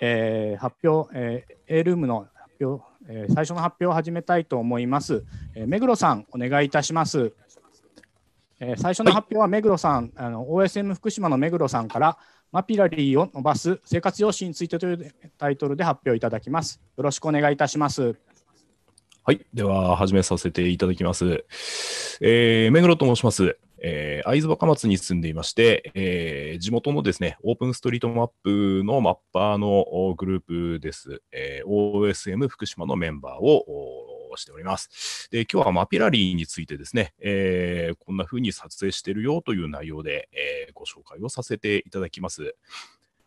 えー、発表、えー、A ルームの発表、えー、最初の発表を始めたいと思います。えー、目黒さん、お願いいたします。えー、最初の発表は目黒さん、はい、あの OSM 福島の目黒さんから、マピラリーを伸ばす生活様式についてというタイトルで発表いただきます。よろしくお願いいたします。はい、では始めさせていただきます。えー、目黒と申します。えー、会津若松に住んでいまして、えー、地元のですね、オープンストリートマップのマッパーのグループです。えー、OSM 福島のメンバーをしております。で、今日はマピラリーについてですね、えー、こんな風に撮影してるよという内容で、えー、ご紹介をさせていただきます。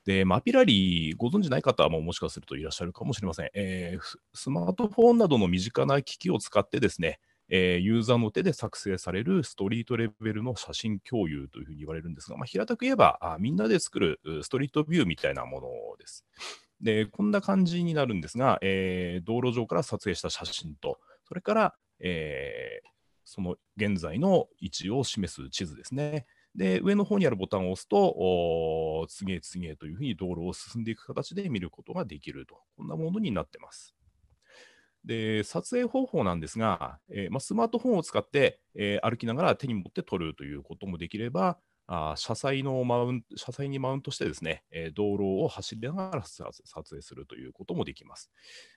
で、マピラリー、ご存知ない方ももしかするといらっしゃるかもしれません。えー、スマートフォンなどの身近な機器を使ってですね、えー、ユーザーの手で作成されるストリートレベルの写真共有というふうに言われるんですが、まあ、平たく言えばあみんなで作るストリートビューみたいなものです。でこんな感じになるんですが、えー、道路上から撮影した写真と、それから、えー、その現在の位置を示す地図ですね。で上の方にあるボタンを押すと、次へ次へというふうに道路を進んでいく形で見ることができると、こんなものになってます。で撮影方法なんですが、えー、まあ、スマートフォンを使って、えー、歩きながら手に持って撮るということもできれば、あ車載のマウン車載にマウントしてですね、えー、道路を走りながら撮影するということもできます。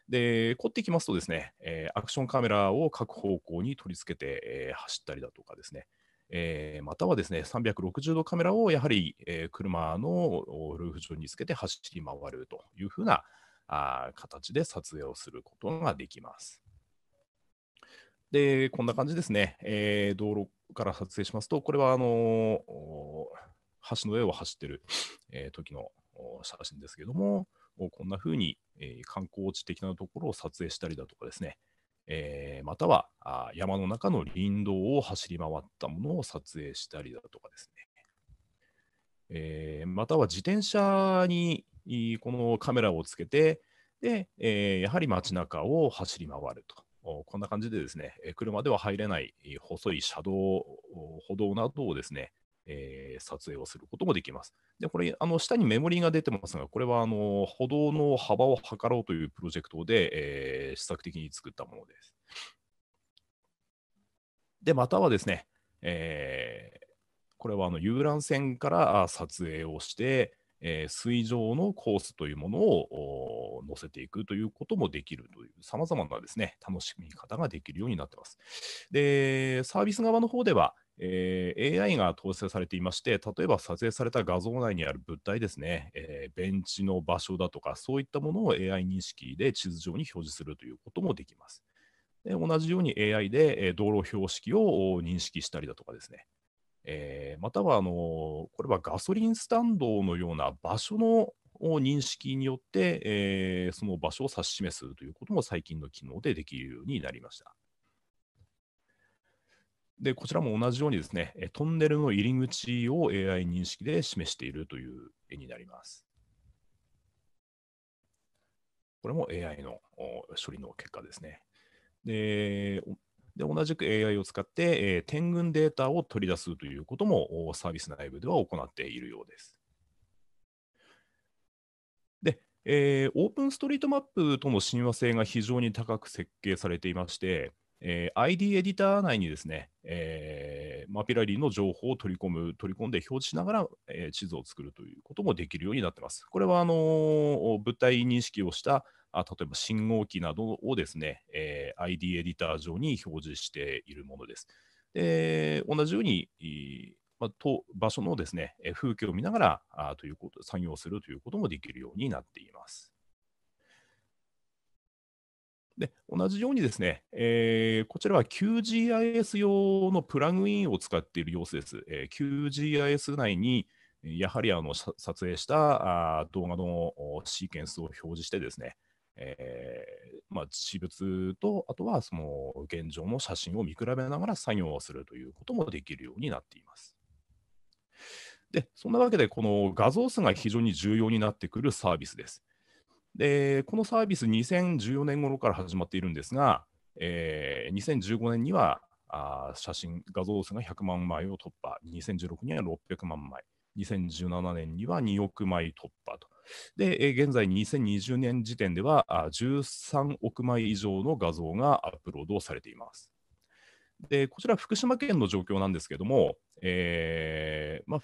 で、凝ってきますとですね、えアクションカメラを各方向に取り付けて、え走ったりだとかですね、えまたはですね、360度カメラをやはり、え車のルーフ上につけて走り回るというふうなあ形で撮影をすることができます。で、こんな感じですね。えー、道路から撮影しますと、これはあのー、橋の上を走ってる、えー、時の写真ですけども、こんな風に、えー、観光地的なところを撮影したりだとかですね、えー、またはあ山の中の林道を走り回ったものを撮影したりだとかですね、えー、または自転車にこのカメラをつけて、で、えー、やはり街中を走り回ると。こんな感じでですね、車では入れない細い車道、歩道などをですね、えー、撮影をすることもできます。で、これ、あの下にメモリーが出てますが、これはあの歩道の幅を測ろうというプロジェクトで、えー、試作的に作ったものです。で、またはですね、えー、これはあの遊覧船から撮影をして、えー、水上のコースというものを載せていくということもできるという、さまざまなですね楽しみ方ができるようになってます。で、サービス側の方では、えー、AI が搭載されていまして、例えば撮影された画像内にある物体ですね、えー、ベンチの場所だとか、そういったものを AI 認識で地図上に表示するということもできます。で同じように AI で道路標識を認識したりだとかですね、えー、またはあのこれはガソリンスタンドのような場所の認識によって、えー、その場所を指し示すということも最近の機能でできるようになりました。でこちらも同じようにですね、トンネルの入り口を AI 認識で示しているという絵になります。これも AI の処理の結果ですね。でで同じく AI を使って、えー、点群データを取り出すということもサービス内部では行っているようです。で、えー、オープンストリートマップとの親和性が非常に高く設計されていまして、えー、ID エディター内にですね、えー、マピラリーの情報を取り込む、取り込んで表示しながら、えー、地図を作るということもできるようになっています。これはあのー、物体認識をしたあ例えば信号機などをですね、えー、ID エディター上に表示しているものです。で同じように、まあ、と場所のですね風景を見ながらあということ作業するということもできるようになっています。で同じようにですね、えー、こちらは QGIS 用のプラグインを使っている様子です。えー、QGIS 内にやはりあの撮影したあ動画のシーケンスを表示してですね、えーまあ、私物と、あとはその現状の写真を見比べながら作業をするということもできるようになっています。で、そんなわけで、この画像数が非常に重要になってくるサービスです。で、このサービス、2014年頃から始まっているんですが、えー、2015年にはあ写真、画像数が100万枚を突破、2016年は600万枚、2017年には2億枚突破と。で、現在2020年時点では13億枚以上の画像がアップロードされています。でこちら、福島県の状況なんですけども、えーまあ、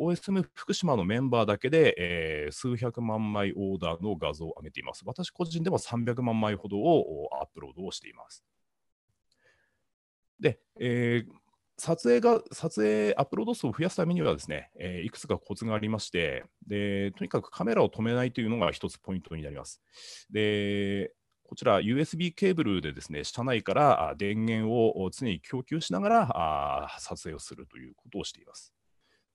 OSM 福島のメンバーだけで、えー、数百万枚オーダーの画像を上げています。私個人でも300万枚ほどをアップロードをしています。で、えー撮影が、撮影、アップロード数を増やすためにはですね、えー、いくつかコツがありまして、で、とにかくカメラを止めないというのが一つポイントになります。で、こちら USB ケーブルでですね、車内から電源を常に供給しながら撮影をするということをしています。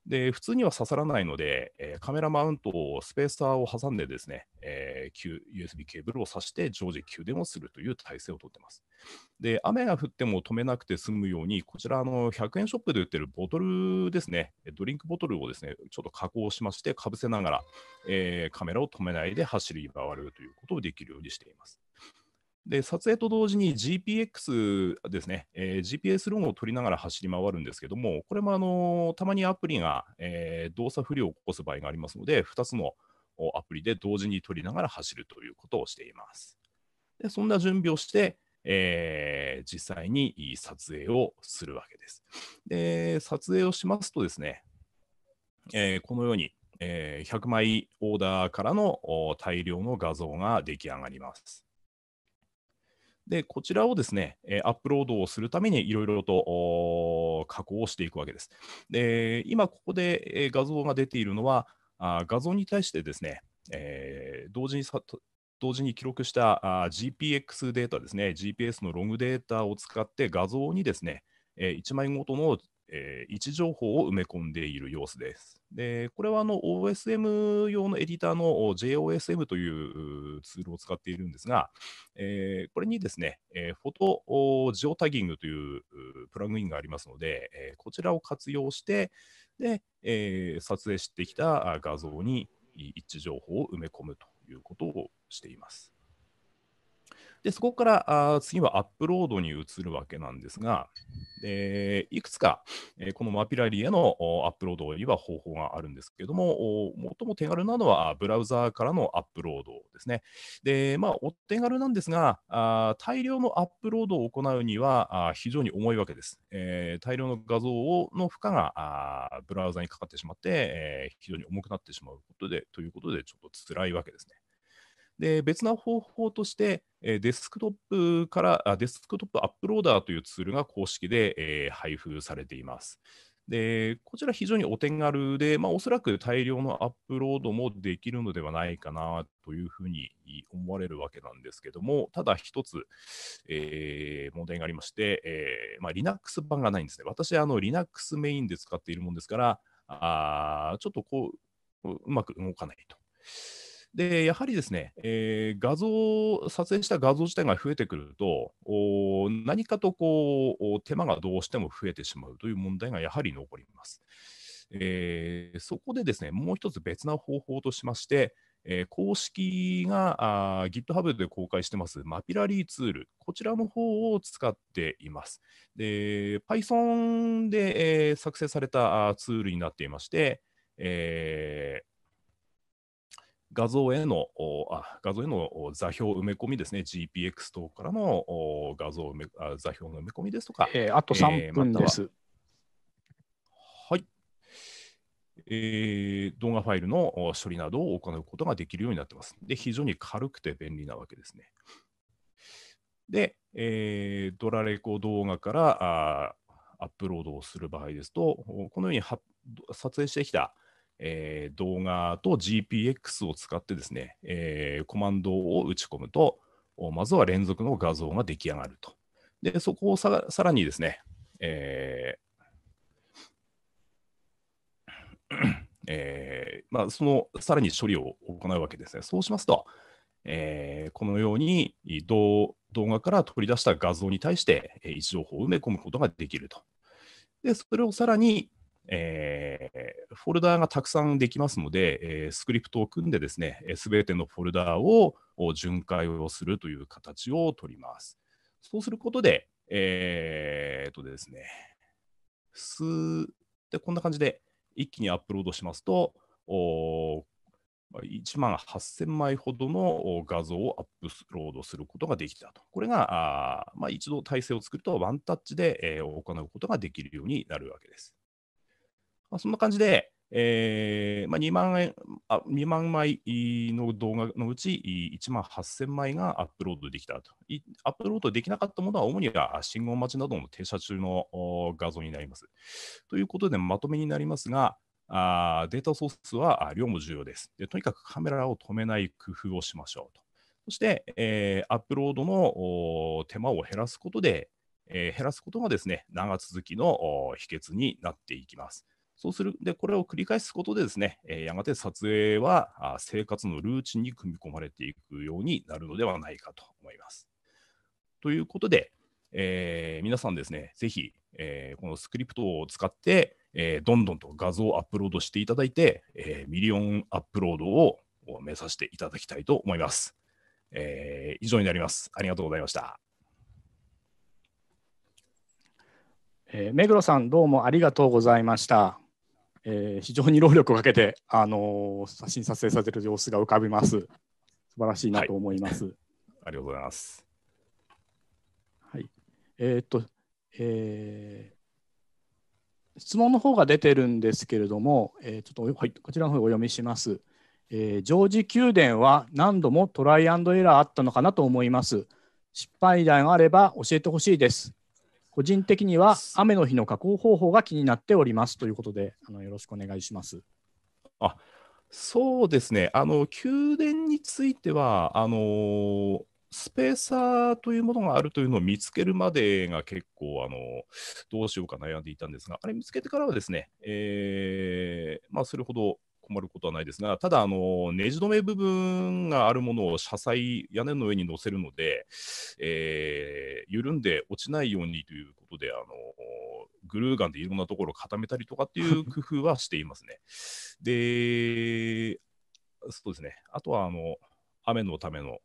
で普通には刺さらないので、えー、カメラマウントをスペーサーを挟んでですね、えー、USB ケーブルを挿して常時給電をするという体制をとってます。で雨が降っても止めなくて済むように、こちらの100円ショップで売ってるボトルですね、ドリンクボトルをですねちょっと加工しまして、かぶせながら、えー、カメラを止めないで走り回るということをできるようにしています。で撮影と同時に GPX ですね、えー、GPS ログを取りながら走り回るんですけども、これも、あのー、たまにアプリが、えー、動作不良を起こす場合がありますので、2つのアプリで同時に取りながら走るということをしています。でそんな準備をして、えー、実際に撮影をするわけです。で撮影をしますとですね、えこのように、え100枚オーダーからの大量の画像が出来上がります。で、こちらをですね、えアップロードをするためにいろいろと加工をしていくわけです。で、今ここで、え画像が出ているのは、あ画像に対してですね、えー、同時に同時に記録したあ GPX データですね、GPS のログデータを使って画像にですね、えー、1枚ごとのえー、位置情報を埋め込んでいる様子です。でこれはあの OSM 用のエディターの JOSM というツールを使っているんですが、えー、これにですね、えー、フォトジオタギングというプラグインがありますので、えこちらを活用してで、え撮影してきた画像に位置情報を埋め込むということをしています。でそこからあ次はアップロードに移るわけなんですが、えー、いくつか、えー、このマピラリへのアップロードには方法があるんですけども、最も手軽なのはブラウザーからのアップロードですね。で、まあ、お手軽なんですが、あ大量のアップロードを行うにはあ非常に重いわけです。えー、大量の画像をの負荷があブラウザにかかってしまって、え非常に重くなってしまうことでということで、ちょっと辛いわけですね。で別な方法として、えデスクトップからあ、デスクトップアップローダーというツールが公式で、え配布されています。でこちら非常にお手軽で、まあ、おそらく大量のアップロードもできるのではないかなというふうに思われるわけなんですけども、ただ一つ、えー、問題がありまして、えーまあ、Linux 版がないんですね。私、あの Linux メインで使っているものですから、あちょっとこううまく動かないと。でやはりですね、えー、画像、撮影した画像自体が増えてくると、お何かとこう手間がどうしても増えてしまうという問題がやはり残ります。えー、そこでですね、もう一つ別な方法としまして、えー、公式があ GitHub で公開してます、マピラリーツール、こちらの方を使っています。で Python で、えー、作成されたツールになっていまして、えー画像へのあ画像への座標埋め込みですね、GPX 等からの画像埋めあ座標の埋め込みですとか、えー、あと3分です。えーえー、動画ファイルの処理などを行うことができるようになってます。で、非常に軽くて便利なわけですね。で、えー、ドラレコ動画からあアップロードをする場合ですと、このように撮影してきたえー、動画と GPX を使ってですね、えー、コマンドを打ち込むと、まずは連続の画像が出来上がると。で、そこをさらにですね、えーえー、まあ、そのさらに処理を行うわけですね。そうしますと、えー、このように動画から取り出した画像に対して位置情報を埋め込むことができると。で、それをさらに、えー、フォルダーがたくさんできますので、えー、スクリプトを組んでですね、す、べ、てのフォルダーを巡回をするという形をとります。そうすることで、えー、とですね、すでこんな感じで一気にアップロードしますと、お1万8000枚ほどの画像をアップロードすることができたと。これが、あまあ、一度体制を作るとワンタッチで、えー、行うことができるようになるわけです。まあ、そんな感じで、えーまあ、2, 万円あ2万枚の動画のうち1万8000枚がアップロードできたと。アップロードできなかったものは主には信号待ちなどの停車中の画像になります。ということで、まとめになりますが、あデータソースは量も重要ですで。とにかくカメラを止めない工夫をしましょうと。そして、えー、アップロードの手間を減らすことで、えー、減らすことがですね長続きの秘訣になっていきます。そうするで、これを繰り返すことでですね、えー、やがて撮影はあ生活のルーチンに組み込まれていくようになるのではないかと思います。ということで、えー、皆さんですね、ぜひ、えー、このスクリプトを使って、えー、どんどんと画像をアップロードしていただいて、えミリオンアップロードを目指していただきたいと思います。え以上になります。ありがとうございました。えー、目黒さん、どうもありがとうございました。えー、非常に労力をかけて、あのー、写真撮影させる様子が浮かびます。素晴らしいなと思います。はい、ありがとうございます。はい。えー、っと、えー、質問の方が出てるんですけれども、えー、ちょっと、はい、こちらの方お読みします。えー、ジョージ宮殿は何度もトライアンドエラーあったのかなと思います。失敗談があれば教えてほしいです。個人的には雨の日の加工方法が気になっておりますということで、あのよろしくお願いします。あそうですね、あの宮殿についてはあの、スペーサーというものがあるというのを見つけるまでが結構あの、どうしようか悩んでいたんですが、あれ見つけてからはですね、えーまあ、それほど困ることはないですが、ただ、あのネジ止め部分があるものを車載、屋根の上に載せるので、えー、緩んで落ちないようにということで、あのグルーガンでいろんなところを固めたりとかっていう 工夫はしていますね。で、そうですね、あとはあの雨のための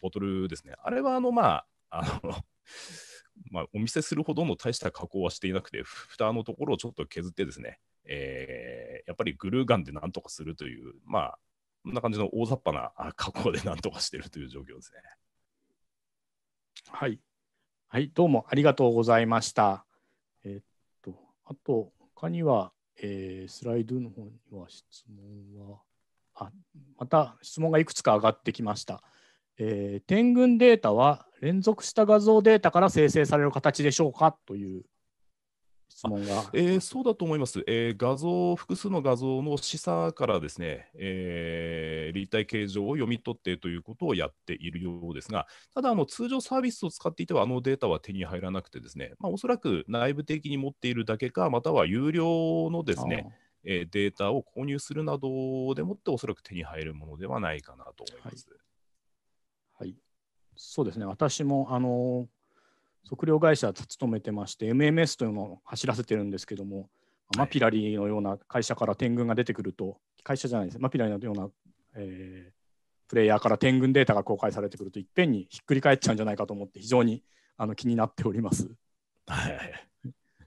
ボトルですね、あれはあの、まあ、あのまあ、お見せするほどの大した加工はしていなくて、蓋のところをちょっと削ってですね、えー、やっぱりグルーガンでなんとかするという、まあ、こんな感じの大雑把な加工でなんとかしているという状況ですね。はい。はい、どうもありがとうございました。えー、っと、あと、他には、えー、スライドの方には質問は、あまた質問がいくつか上がってきました。えー、点群データは連続した画像データから生成される形でしょうかという質問が、えー、そうだと思います、えー、画像、複数の画像の示唆からですね、えー、立体形状を読み取ってということをやっているようですが、ただあの、通常サービスを使っていては、あのデータは手に入らなくて、ですね、まあ、おそらく内部的に持っているだけか、または有料のですね、えデータを購入するなどでもって、おそらく手に入るものではないかなと思います。はいはい、そうですね、私もあの測量会社勤めてまして、MMS というのを走らせてるんですけども、マピラリーのような会社から天群が出てくると、会社じゃないです、マピラリーのような、えー、プレイヤーから天群データが公開されてくると、いっぺんにひっくり返っちゃうんじゃないかと思って、非常にあの気になっております。はい、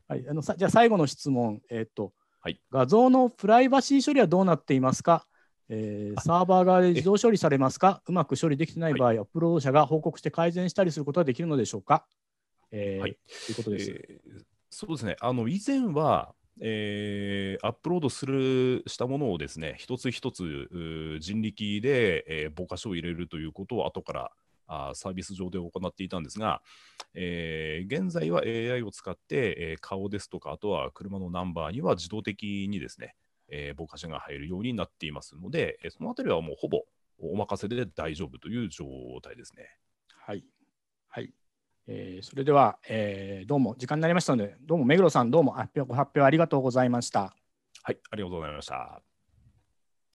はい、あのさじゃあ最後の質問、えー、っと、はい、画像のプライバシー処理はどうなっていますかえー、サーバー側で自動処理されますかうまく処理できてない場合、はい、アップロード者が報告して改善したりすることはできるのでしょうか、えー、はい、ということです、えー、そうですねあの以前は、えー、アップロードするしたものをですね一つ一つ人力で、えー、防火書を入れるということを後からあサービス上で行っていたんですが、えー、現在は AI を使って、えー、顔ですとかあとは車のナンバーには自動的にですねえー、ボカしが入るようになっていますので、えー、そのあたりはもうほぼお任せで大丈夫という状態ですね。はい、はいえー、それでは、えー、どうも時間になりましたので、どうも目黒さん、どうもご発表ありがとうございました。はい、ありがとうございました。